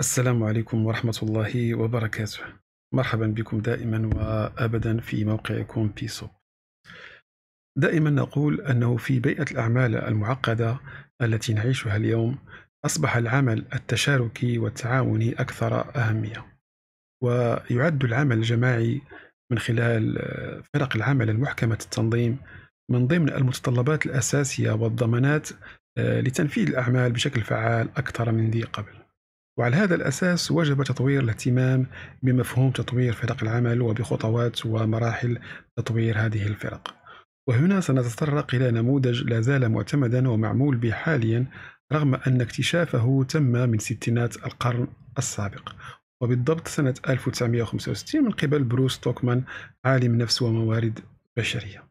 السلام عليكم ورحمة الله وبركاته مرحبا بكم دائما وأبدا في موقعكم بيسو دائما نقول أنه في بيئة الأعمال المعقدة التي نعيشها اليوم أصبح العمل التشاركي والتعاوني أكثر أهمية ويعد العمل الجماعي من خلال فرق العمل المحكمة التنظيم من ضمن المتطلبات الأساسية والضمانات لتنفيذ الأعمال بشكل فعال أكثر من ذي قبل وعلى هذا الأساس وجب تطوير الاهتمام بمفهوم تطوير فرق العمل وبخطوات ومراحل تطوير هذه الفرق وهنا سنتطرق إلى نموذج لا زال معتمدا ومعمول به حاليا رغم أن اكتشافه تم من ستينات القرن السابق وبالضبط سنة 1965 من قبل بروس توكمان عالم نفس وموارد بشرية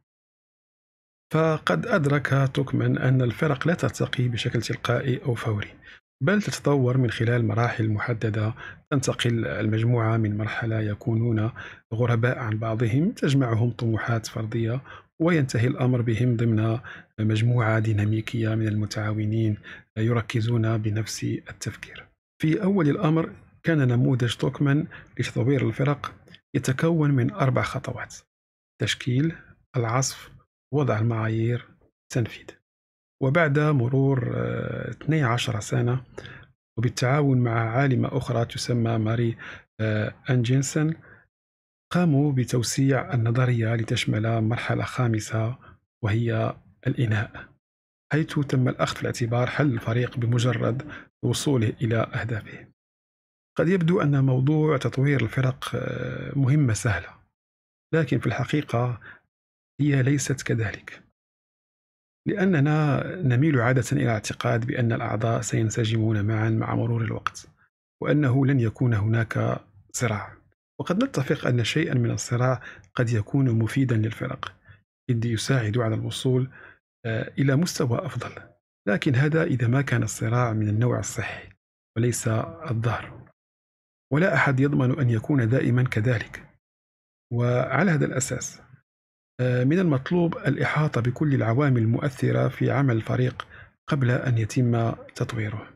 فقد أدرك توكمان أن الفرق لا ترتقي بشكل تلقائي أو فوري بل تتطور من خلال مراحل محددة تنتقل المجموعة من مرحلة يكونون غرباء عن بعضهم تجمعهم طموحات فردية وينتهي الأمر بهم ضمن مجموعة ديناميكية من المتعاونين يركزون بنفس التفكير في أول الأمر كان نموذج توكمان لتطوير الفرق يتكون من أربع خطوات تشكيل العصف وضع المعايير تنفيذ وبعد مرور 12 آه، سنة وبالتعاون مع عالمة أخرى تسمى ماري آه، أنجينسون قاموا بتوسيع النظرية لتشمل مرحلة خامسة وهي الإناء حيث تم الأخذ في الاعتبار حل الفريق بمجرد وصوله إلى أهدافه قد يبدو أن موضوع تطوير الفرق آه، مهمة سهلة لكن في الحقيقة هي ليست كذلك لأننا نميل عادة إلى اعتقاد بأن الأعضاء سينسجمون معا مع مرور الوقت وأنه لن يكون هناك صراع وقد نتفق أن شيئا من الصراع قد يكون مفيدا للفرق إذ يساعد على الوصول آه، إلى مستوى أفضل لكن هذا إذا ما كان الصراع من النوع الصحي وليس الظهر ولا أحد يضمن أن يكون دائما كذلك وعلى هذا الأساس آه، من المطلوب الإحاطة بكل العوامل المؤثرة في عمل الفريق قبل أن يتم تطويره.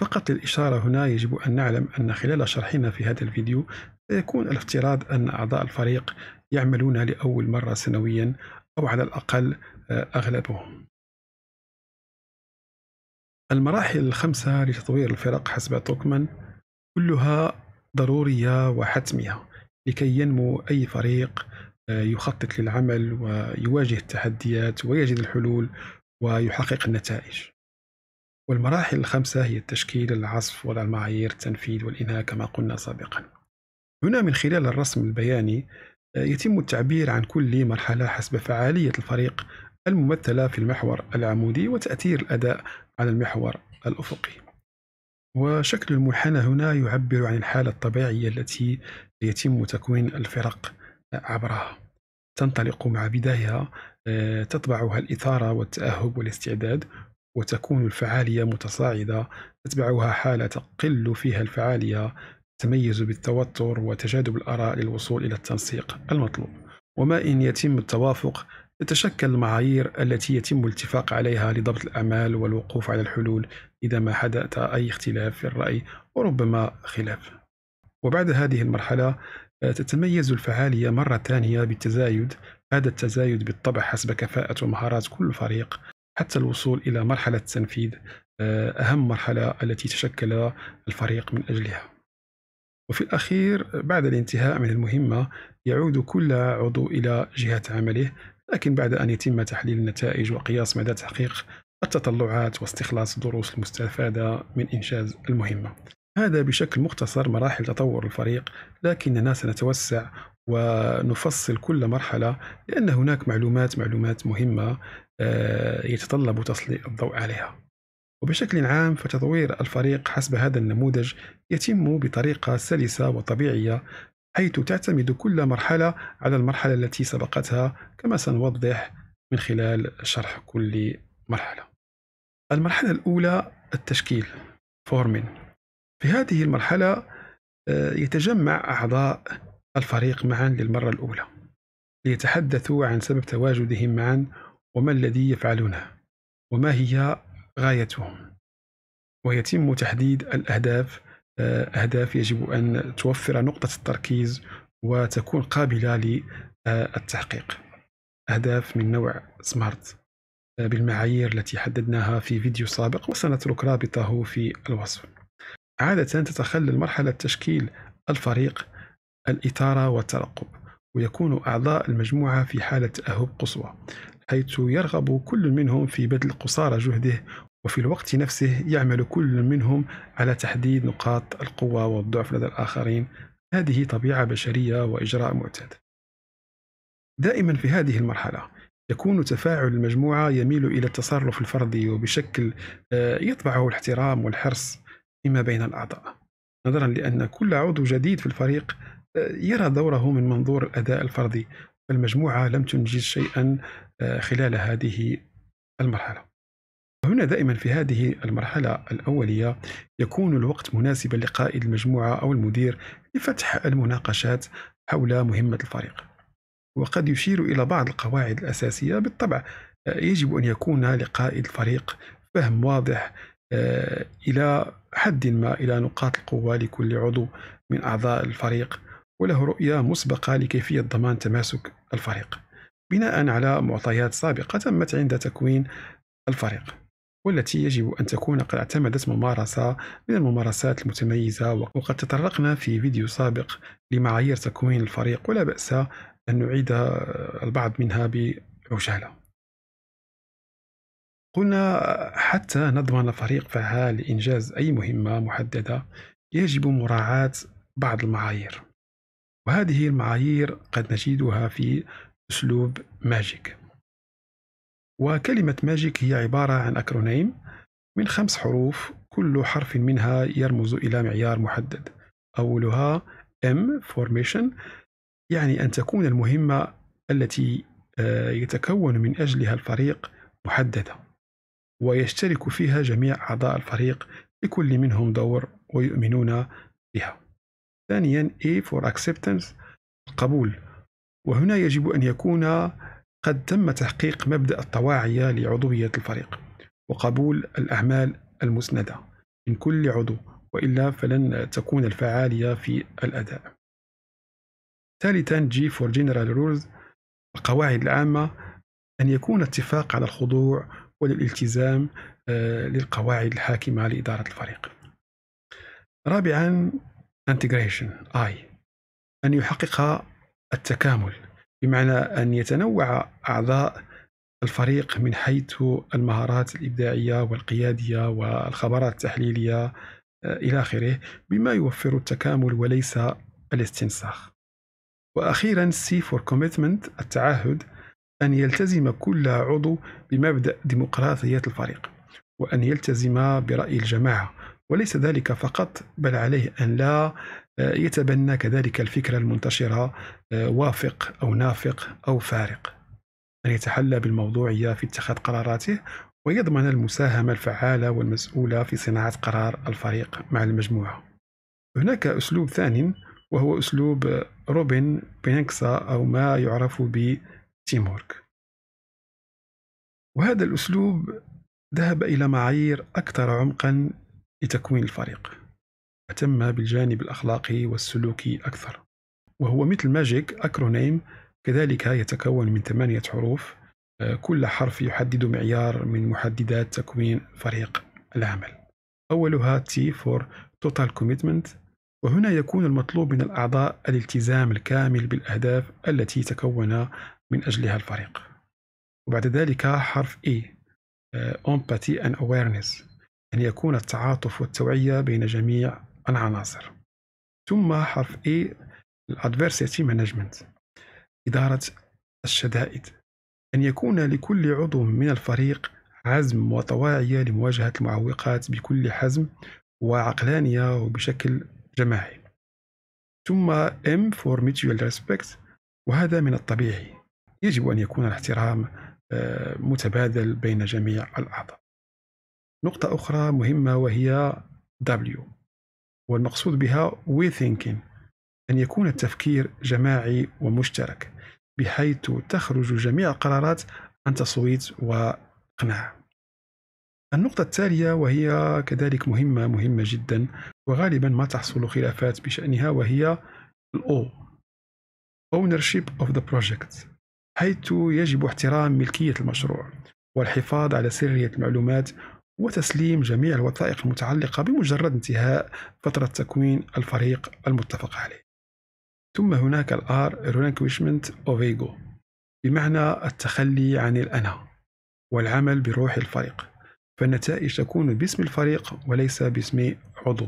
فقط للإشارة هنا يجب أن نعلم أن خلال شرحنا في هذا الفيديو سيكون الافتراض أن أعضاء الفريق يعملون لأول مرة سنويا أو على الأقل آه، أغلبهم. المراحل الخمسة لتطوير الفرق حسب توكمان كلها ضرورية وحتمية لكي ينمو أي فريق يخطط للعمل ويواجه التحديات ويجد الحلول ويحقق النتائج والمراحل الخمسة هي التشكيل العصف وضع المعايير التنفيذ والإنهاء كما قلنا سابقا هنا من خلال الرسم البياني آه، يتم التعبير عن كل مرحلة حسب فعالية الفريق الممثلة في المحور العمودي وتأثير الأداء على المحور الأفقي وشكل المنحنى هنا يعبر عن الحالة الطبيعية التي يتم تكوين الفرق عبرها تنطلق مع بداية آه، تطبعها الإثارة والتأهب والاستعداد وتكون الفعالية متصاعدة تتبعها حالة تقل فيها الفعالية تميز بالتوتر وتجاذب الآراء للوصول إلى التنسيق المطلوب وما إن يتم التوافق تتشكل المعايير التي يتم الاتفاق عليها لضبط الأعمال والوقوف على الحلول إذا ما حدث أي اختلاف في الرأي وربما خلاف وبعد هذه المرحلة أه، تتميز الفعالية مرة ثانية بالتزايد هذا التزايد بالطبع حسب كفاءة ومهارات كل فريق حتى الوصول إلى مرحلة التنفيذ أه، أهم مرحلة التي تشكل الفريق من أجلها وفي الأخير بعد الانتهاء من المهمة يعود كل عضو إلى جهة عمله لكن بعد أن يتم تحليل النتائج وقياس مدى تحقيق التطلعات واستخلاص الدروس المستفادة من إنجاز المهمة هذا بشكل مختصر مراحل تطور الفريق لكننا سنتوسع ونفصل كل مرحلة لأن هناك معلومات معلومات مهمة آه، يتطلب تسليط الضوء عليها وبشكل عام فتطوير الفريق حسب هذا النموذج يتم بطريقة سلسة وطبيعية حيث تعتمد كل مرحلة على المرحلة التي سبقتها كما سنوضح من خلال شرح كل مرحلة المرحلة الأولى التشكيل فورمين في هذه المرحلة آه، يتجمع أعضاء الفريق معا للمرة الأولى ليتحدثوا عن سبب تواجدهم معا وما الذي يفعلونه وما هي غايتهم ويتم تحديد الأهداف آه، أهداف يجب أن توفر نقطة التركيز وتكون قابلة للتحقيق أهداف من نوع سمارت آه، بالمعايير التي حددناها في فيديو سابق وسنترك رابطه في الوصف عادة تتخلى مرحلة تشكيل الفريق الإثارة والترقب ويكون أعضاء المجموعة في حالة تأهب قصوى حيث يرغب كل منهم في بذل قصارى جهده وفي الوقت نفسه يعمل كل منهم على تحديد نقاط القوة والضعف لدى الآخرين هذه طبيعة بشرية وإجراء معتاد دائما في هذه المرحلة يكون تفاعل المجموعة يميل إلى التصرف الفردي وبشكل آه، يطبعه الاحترام والحرص فيما بين الأعضاء نظرا لأن كل عضو جديد في الفريق آه، يرى دوره من منظور الأداء الفردي فالمجموعة لم تنجز شيئا آه، خلال هذه المرحلة هنا دائما في هذه المرحلة الأولية يكون الوقت مناسبا لقائد المجموعة أو المدير لفتح المناقشات حول مهمة الفريق وقد يشير إلى بعض القواعد الأساسية بالطبع آه، يجب أن يكون لقائد الفريق فهم واضح آه، إلى حد ما إلى نقاط القوة لكل عضو من أعضاء الفريق وله رؤية مسبقة لكيفية ضمان تماسك الفريق بناء على معطيات سابقة تمت عند تكوين الفريق والتي يجب أن تكون قد اعتمدت ممارسة من الممارسات المتميزة وقد تطرقنا في فيديو سابق لمعايير تكوين الفريق ولا بأس أن نعيد البعض منها بعجالة قلنا حتى نضمن فريق فعال لإنجاز أي مهمة محددة يجب مراعاة بعض المعايير وهذه المعايير قد نجدها في أسلوب ماجيك وكلمة ماجيك هي عبارة عن أكرونيم من خمس حروف كل حرف منها يرمز إلى معيار محدد أولها M formation يعني أن تكون المهمة التي آه، يتكون من أجلها الفريق محددة ويشترك فيها جميع أعضاء الفريق لكل منهم دور ويؤمنون بها ثانيا A for acceptance القبول وهنا يجب أن يكون قد تم تحقيق مبدأ الطواعية لعضوية الفريق وقبول الأعمال المسندة من كل عضو وإلا فلن تكون الفعالية في الأداء ثالثا G for general rules القواعد العامة أن يكون اتفاق على الخضوع وللالتزام آه، للقواعد الحاكمة لإدارة الفريق رابعا انتجريشن اي أن يحقق التكامل بمعنى أن يتنوع أعضاء الفريق من حيث المهارات الإبداعية والقيادية والخبرات التحليلية آه، إلى آخره بما يوفر التكامل وليس الاستنساخ وأخيرا سي فور كوميتمنت التعهد أن يلتزم كل عضو بمبدأ ديمقراطية الفريق وأن يلتزم برأي الجماعة وليس ذلك فقط بل عليه أن لا آه، يتبنى كذلك الفكرة المنتشرة آه، وافق أو نافق أو فارق أن يتحلى بالموضوعية في اتخاذ قراراته ويضمن المساهمة الفعالة والمسؤولة في صناعة قرار الفريق مع المجموعة هناك أسلوب ثاني وهو أسلوب روبن بينكسا أو ما يعرف ب تيمورك وهذا الأسلوب ذهب إلى معايير أكثر عمقا لتكوين الفريق أتم بالجانب الأخلاقي والسلوكي أكثر وهو مثل ماجيك أكرونيم كذلك يتكون من ثمانية حروف آه، كل حرف يحدد معيار من محددات تكوين فريق العمل أولها T for Total Commitment وهنا يكون المطلوب من الأعضاء الالتزام الكامل بالأهداف التي تكون من أجلها الفريق وبعد ذلك حرف E آه، Empathy and Awareness أن يكون التعاطف والتوعية بين جميع العناصر ثم حرف E Adversity Management إدارة الشدائد أن يكون لكل عضو من الفريق عزم وطواعية لمواجهة المعوقات بكل حزم وعقلانية وبشكل جماعي ثم M for mutual respect وهذا من الطبيعي يجب أن يكون الاحترام آه، متبادل بين جميع الأعضاء نقطة أخرى مهمة وهي W والمقصود بها we thinking أن يكون التفكير جماعي ومشترك بحيث تخرج جميع القرارات عن تصويت وإقناع النقطة التالية وهي كذلك مهمة مهمة جدا وغالبا ما تحصل خلافات بشأنها وهي الأو ownership of the project حيث يجب احترام ملكية المشروع والحفاظ على سرية المعلومات وتسليم جميع الوثائق المتعلقة بمجرد انتهاء فترة تكوين الفريق المتفق عليه. ثم هناك الآر relinquishment of ego بمعنى التخلي عن الأنا والعمل بروح الفريق فالنتائج تكون باسم الفريق وليس باسم عضو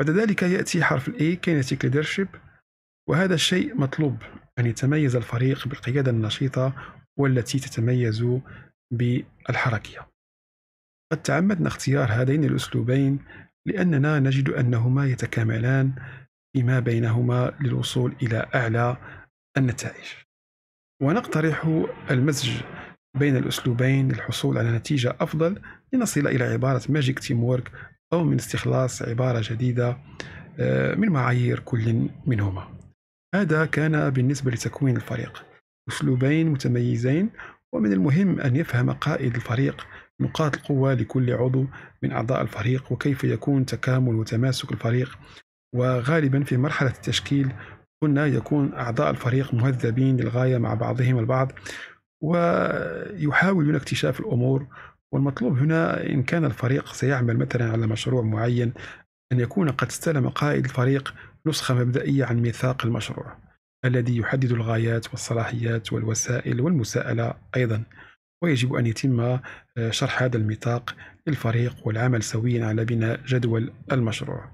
بعد ذلك يأتي حرف ال A kinetic leadership وهذا الشيء مطلوب أن يتميز الفريق بالقيادة النشيطة والتي تتميز بالحركية قد تعمدنا اختيار هذين الأسلوبين لأننا نجد أنهما يتكاملان فيما بينهما للوصول إلى أعلى النتائج ونقترح المزج بين الأسلوبين للحصول على نتيجة أفضل لنصل إلى عبارة ماجيك تيم وورك أو من استخلاص عبارة جديدة آه، من معايير كل منهما هذا كان بالنسبة لتكوين الفريق أسلوبين متميزين ومن المهم أن يفهم قائد الفريق نقاط القوة لكل عضو من أعضاء الفريق وكيف يكون تكامل وتماسك الفريق وغالبا في مرحلة التشكيل قلنا يكون أعضاء الفريق مهذبين للغاية مع بعضهم البعض ويحاولون اكتشاف الأمور والمطلوب هنا إن كان الفريق سيعمل مثلا على مشروع معين أن يكون قد استلم قائد الفريق نسخة مبدئية عن ميثاق المشروع الذي يحدد الغايات والصلاحيات والوسائل والمساءلة أيضا ويجب أن يتم آه، شرح هذا الميثاق للفريق والعمل سويا على بناء جدول المشروع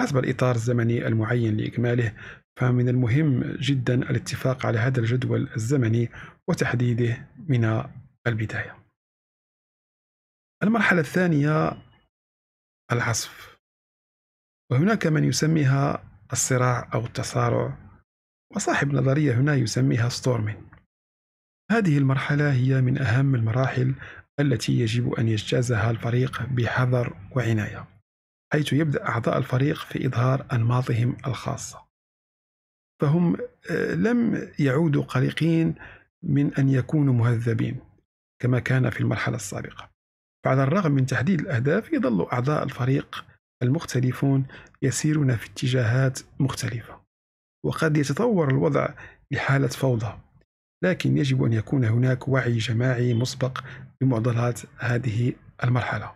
حسب الإطار الزمني المعين لإكماله فمن المهم جدا الاتفاق على هذا الجدول الزمني وتحديده من البداية المرحلة الثانية العصف وهناك من يسميها الصراع أو التصارع وصاحب نظرية هنا يسميها ستورمين هذه المرحلة هي من أهم المراحل التي يجب أن يجتازها الفريق بحذر وعناية حيث يبدأ أعضاء الفريق في إظهار أنماطهم الخاصة فهم آه، لم يعودوا قلقين من أن يكونوا مهذبين كما كان في المرحلة السابقة فعلى الرغم من تحديد الأهداف يظل أعضاء الفريق المختلفون يسيرون في اتجاهات مختلفة وقد يتطور الوضع لحالة فوضى لكن يجب أن يكون هناك وعي جماعي مسبق بمعضلات هذه المرحلة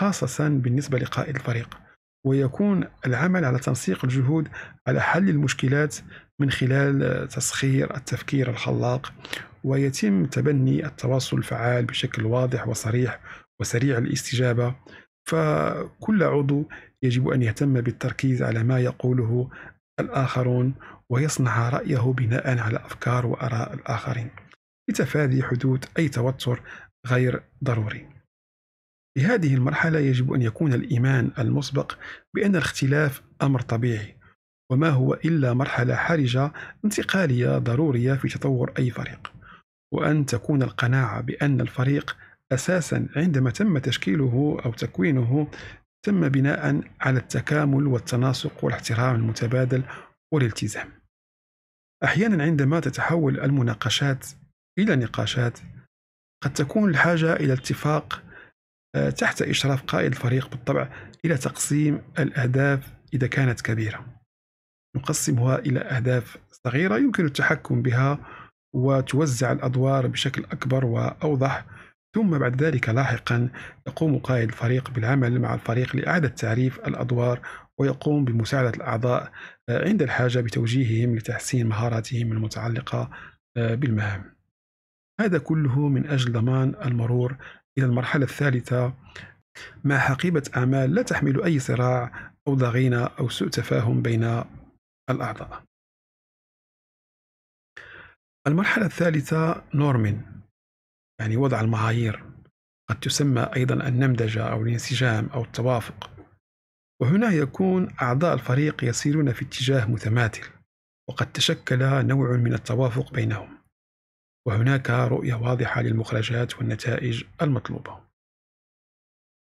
خاصة بالنسبة لقائد الفريق ويكون العمل على تنسيق الجهود على حل المشكلات من خلال تسخير التفكير الخلاق ويتم تبني التواصل الفعال بشكل واضح وصريح وسريع الاستجابة فكل عضو يجب أن يهتم بالتركيز على ما يقوله الآخرون ويصنع رأيه بناء على أفكار وآراء الآخرين لتفادي حدوث أي توتر غير ضروري في هذه المرحلة يجب أن يكون الإيمان المسبق بأن الاختلاف أمر طبيعي وما هو إلا مرحلة حرجة انتقالية ضرورية في تطور أي فريق وأن تكون القناعة بأن الفريق أساسا عندما تم تشكيله أو تكوينه تم بناء على التكامل والتناسق والاحترام المتبادل والالتزام أحيانا عندما تتحول المناقشات إلى نقاشات قد تكون الحاجة إلى اتفاق آه، تحت إشراف قائد الفريق بالطبع إلى تقسيم الأهداف إذا كانت كبيرة نقسمها إلى أهداف صغيرة يمكن التحكم بها وتوزع الأدوار بشكل أكبر وأوضح ثم بعد ذلك لاحقا يقوم قائد الفريق بالعمل مع الفريق لإعادة تعريف الأدوار ويقوم بمساعدة الأعضاء آه، عند الحاجة بتوجيههم لتحسين مهاراتهم المتعلقة آه، بالمهام هذا كله من أجل ضمان المرور إلى المرحلة الثالثة مع حقيبة أعمال لا تحمل أي صراع أو ضغينة أو سوء تفاهم بين الأعضاء المرحلة الثالثة نورمين يعني وضع المعايير قد تسمى أيضا النمذجة أو الانسجام أو التوافق وهنا يكون أعضاء الفريق يسيرون في اتجاه متماثل وقد تشكل نوع من التوافق بينهم وهناك رؤية واضحة للمخرجات والنتائج المطلوبة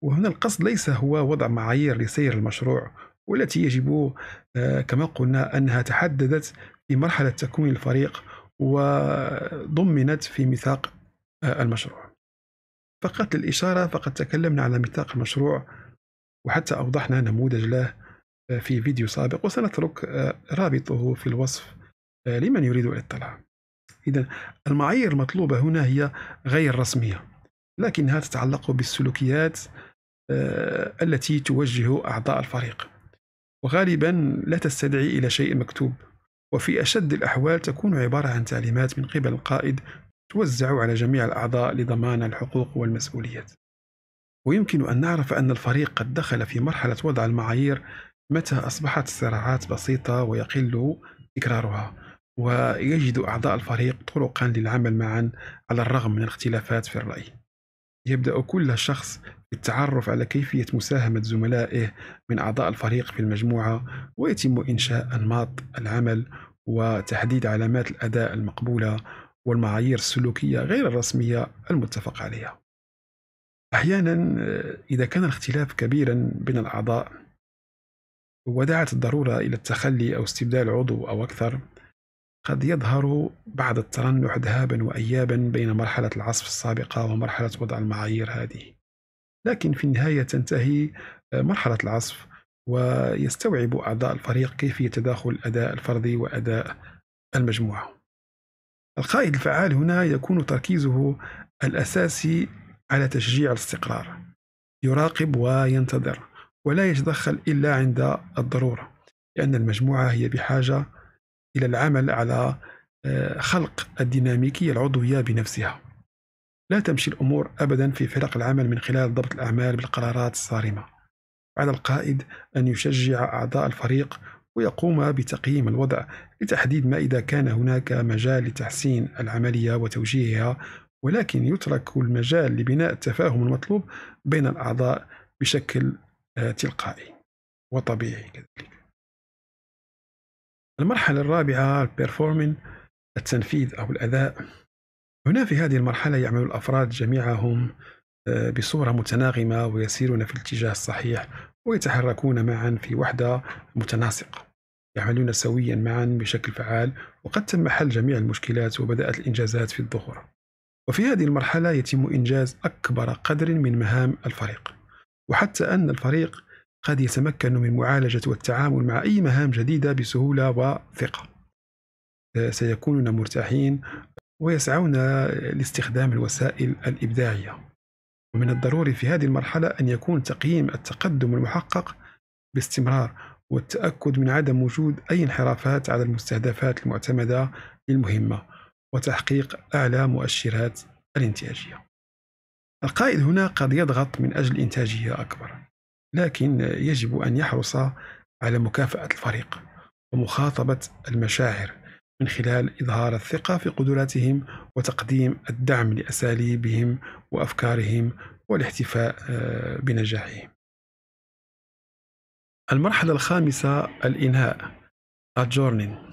وهنا القصد ليس هو وضع معايير لسير المشروع والتي يجب آه، كما قلنا أنها تحددت في مرحلة تكوين الفريق وضمنت في ميثاق المشروع فقط للإشارة فقد تكلمنا على ميثاق المشروع وحتى أوضحنا نموذج له آه، في فيديو سابق وسنترك آه، رابطه في الوصف آه، لمن يريد الاطلاع إذا المعايير المطلوبة هنا هي غير رسمية لكنها تتعلق بالسلوكيات التي توجه أعضاء الفريق وغالبا لا تستدعي إلى شيء مكتوب وفي أشد الأحوال تكون عبارة عن تعليمات من قبل القائد توزع على جميع الأعضاء لضمان الحقوق والمسؤوليات ويمكن أن نعرف أن الفريق قد دخل في مرحلة وضع المعايير متى أصبحت الصراعات بسيطة ويقل تكرارها ويجد أعضاء الفريق طرقا للعمل معا على الرغم من الاختلافات في الرأي يبدأ كل شخص بالتعرف على كيفية مساهمة زملائه من أعضاء الفريق في المجموعة ويتم إنشاء أنماط العمل وتحديد علامات الأداء المقبولة والمعايير السلوكية غير الرسمية المتفق عليها أحيانا إذا كان الاختلاف كبيرا بين الأعضاء ودعت الضرورة إلى التخلي أو استبدال عضو أو أكثر قد يظهر بعد الترنح ذهابا وأيابا بين مرحلة العصف السابقة ومرحلة وضع المعايير هذه لكن في النهاية تنتهي آه، مرحلة العصف ويستوعب أعضاء الفريق كيفية تداخل الأداء الفردي وأداء المجموعة القائد الفعال هنا يكون تركيزه الأساسي على تشجيع الاستقرار يراقب وينتظر ولا يتدخل إلا عند الضرورة لأن المجموعة هي بحاجة إلى العمل على آه، خلق الديناميكية العضوية بنفسها لا تمشي الأمور أبدا في فرق العمل من خلال ضبط الأعمال بالقرارات الصارمة على القائد أن يشجع أعضاء الفريق ويقوم بتقييم الوضع لتحديد ما إذا كان هناك مجال لتحسين العملية وتوجيهها ولكن يترك المجال لبناء التفاهم المطلوب بين الأعضاء بشكل آه، تلقائي وطبيعي كذلك المرحلة الرابعة performing التنفيذ أو الأداء هنا في هذه المرحلة يعمل الأفراد جميعهم بصورة متناغمة ويسيرون في الاتجاه الصحيح ويتحركون معا في وحدة متناسقة يعملون سويا معا بشكل فعال وقد تم حل جميع المشكلات وبدأت الإنجازات في الظهور وفي هذه المرحلة يتم إنجاز أكبر قدر من مهام الفريق وحتى أن الفريق قد يتمكن من معالجة والتعامل مع أي مهام جديدة بسهولة وثقة سيكونون مرتاحين ويسعون لاستخدام الوسائل الإبداعية ومن الضروري في هذه المرحلة أن يكون تقييم التقدم المحقق باستمرار والتأكد من عدم وجود أي انحرافات على المستهدفات المعتمدة للمهمة وتحقيق أعلى مؤشرات الإنتاجية. القائد هنا قد يضغط من أجل إنتاجية أكبر، لكن يجب أن يحرص على مكافأة الفريق ومخاطبة المشاعر من خلال إظهار الثقة في قدراتهم وتقديم الدعم لأساليبهم وأفكارهم والاحتفاء آه، بنجاحهم. المرحلة الخامسة الإنهاء adjourning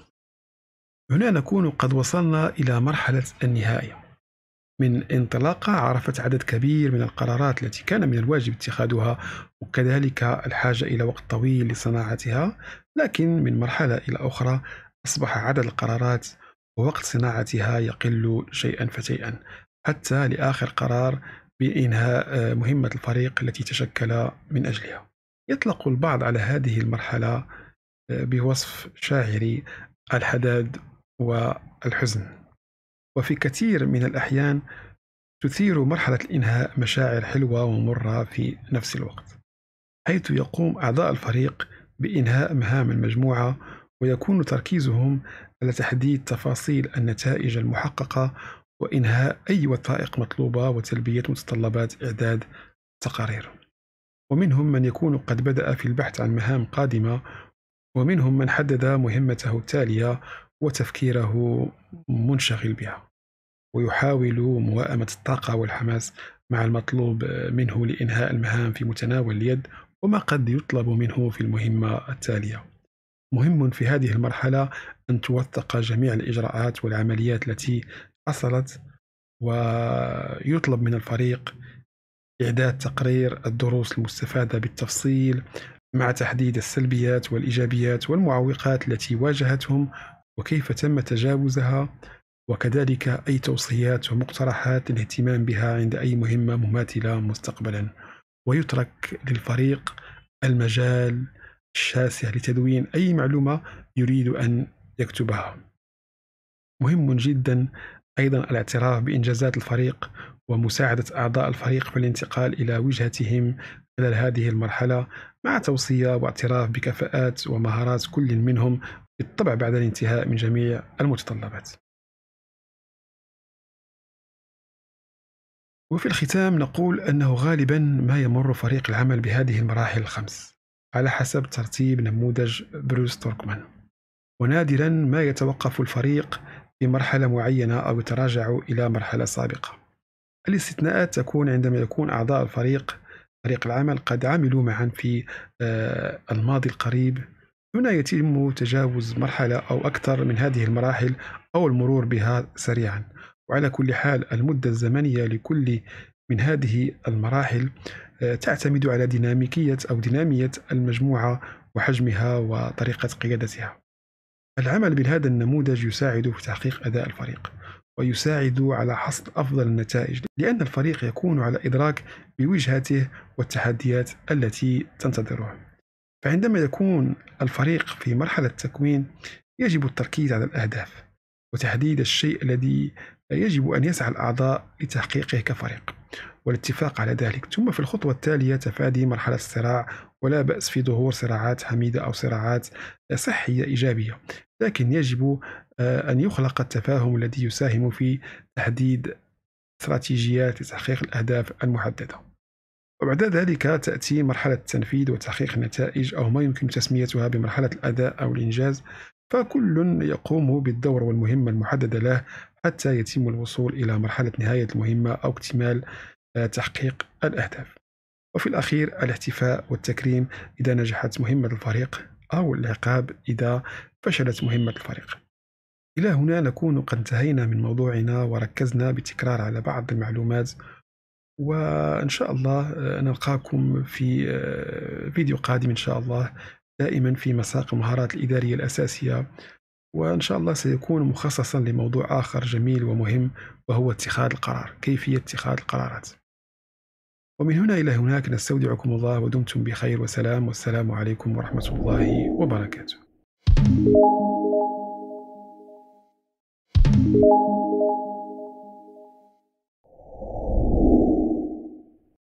هنا نكون قد وصلنا إلى مرحلة النهاية من انطلاقة عرفت عدد كبير من القرارات التي كان من الواجب اتخاذها وكذلك الحاجة إلى وقت طويل لصناعتها لكن من مرحلة إلى أخرى أصبح عدد القرارات ووقت صناعتها يقل شيئا فشيئا حتى لآخر قرار بإنهاء آه، مهمة الفريق التي تشكل من أجلها يطلق البعض على هذه المرحلة آه، بوصف شاعري الحداد والحزن وفي كثير من الأحيان تثير مرحلة الإنهاء مشاعر حلوة ومرة في نفس الوقت حيث يقوم أعضاء الفريق بإنهاء مهام المجموعة ويكون تركيزهم على تحديد تفاصيل النتائج المحققة وإنهاء أي وثائق مطلوبة وتلبية متطلبات إعداد التقارير ومنهم من يكون قد بدأ في البحث عن مهام قادمة ومنهم من حدد مهمته التالية وتفكيره منشغل بها ويحاول موائمة الطاقة والحماس مع المطلوب منه لإنهاء المهام في متناول اليد وما قد يطلب منه في المهمة التالية مهم في هذه المرحلة أن توثق جميع الإجراءات والعمليات التي حصلت ويطلب من الفريق إعداد تقرير الدروس المستفادة بالتفصيل مع تحديد السلبيات والإيجابيات والمعوقات التي واجهتهم وكيف تم تجاوزها وكذلك أي توصيات ومقترحات للاهتمام بها عند أي مهمة مماثلة مستقبلا ويترك للفريق المجال الشاسع لتدوين أي معلومة يريد أن يكتبها مهم جدا أيضا الاعتراف بإنجازات الفريق ومساعدة أعضاء الفريق في الانتقال إلى وجهتهم خلال هذه المرحلة مع توصية واعتراف بكفاءات ومهارات كل منهم بالطبع بعد الانتهاء من جميع المتطلبات وفي الختام نقول أنه غالبا ما يمر فريق العمل بهذه المراحل الخمس على حسب ترتيب نموذج بروس توركمان ونادرا ما يتوقف الفريق في مرحلة معينة أو يتراجع إلى مرحلة سابقة الاستثناءات تكون عندما يكون أعضاء الفريق فريق العمل قد عملوا معا في آه، الماضي القريب هنا يتم تجاوز مرحلة أو أكثر من هذه المراحل أو المرور بها سريعا وعلى كل حال المدة الزمنية لكل من هذه المراحل آه، تعتمد على ديناميكية أو دينامية المجموعة وحجمها وطريقة قيادتها. العمل بهذا النموذج يساعد في تحقيق أداء الفريق، ويساعد على حصد أفضل النتائج، لأن الفريق يكون على إدراك بوجهته والتحديات التي تنتظره. فعندما يكون الفريق في مرحلة تكوين، يجب التركيز على الأهداف، وتحديد الشيء الذي يجب أن يسعى الأعضاء لتحقيقه كفريق. والاتفاق على ذلك ثم في الخطوة التالية تفادي مرحلة الصراع ولا بأس في ظهور صراعات حميدة أو صراعات صحية إيجابية لكن يجب آه، أن يخلق التفاهم الذي يساهم في تحديد استراتيجيات لتحقيق الأهداف المحددة وبعد ذلك تأتي مرحلة التنفيذ وتحقيق النتائج أو ما يمكن تسميتها بمرحلة الأداء أو الإنجاز فكل يقوم بالدور والمهمة المحددة له حتى يتم الوصول إلى مرحلة نهاية المهمة أو اكتمال آه، تحقيق الأهداف وفي الأخير الاحتفاء والتكريم إذا نجحت مهمة الفريق أو العقاب إذا فشلت مهمة الفريق إلى هنا نكون قد انتهينا من موضوعنا وركزنا بالتكرار على بعض المعلومات وإن شاء الله آه، نلقاكم في آه، فيديو قادم إن شاء الله دائما في مساق المهارات الإدارية الأساسية وإن شاء الله سيكون مخصصا لموضوع آخر جميل ومهم وهو اتخاذ القرار كيفية اتخاذ القرارات ومن هنا إلى هناك نستودعكم الله ودمتم بخير وسلام والسلام عليكم ورحمة الله وبركاته.